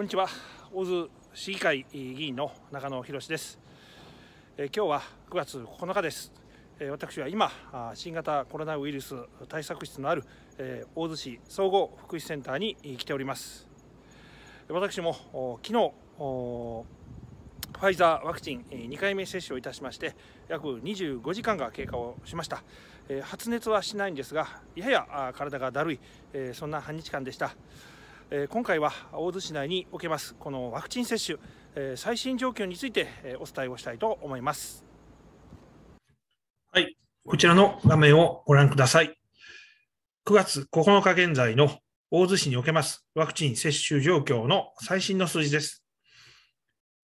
こんにちは大津市議会議員の中野博です、え今日は9月9日です、え私は今新型コロナウイルス対策室のある、え大津市総合福祉センターに来ております私も昨日ファイザーワクチン2回目接種をいたしまして約25時間が経過をしました発熱はしないんですがやや体がだるいそんな半日間でしたえ今回は大洲市内におけますこのワクチン接種、え最新状況について、えお伝えをしたいと思います。はい、こちらの画面をご覧ください。9月9日現在の大洲市におけますワクチン接種状況の最新の数字です。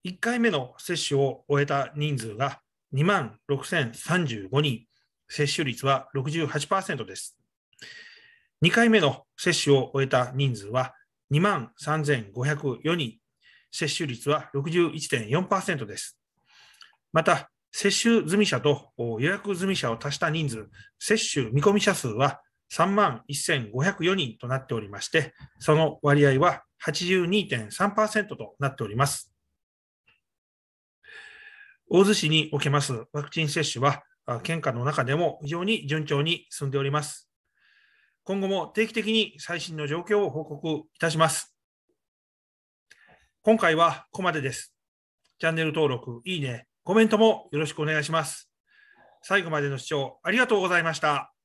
1回目の接種を終えた人数が2万6035人、接種率は68%です。2回目の接種を終えた人数は2万3504人、接種率は61.4%です。また、接種済み者と予約済み者を足した人数、接種見込み者数は3万1504人となっておりまして、その割合は82.3%となっております。大洲市におけますワクチン接種は、県下の中でも非常に順調に進んでおります。今後も定期的に最新の状況を報告いたします。今回はここまでです。チャンネル登録、いいね、コメントもよろしくお願いします。最後までの視聴ありがとうございました。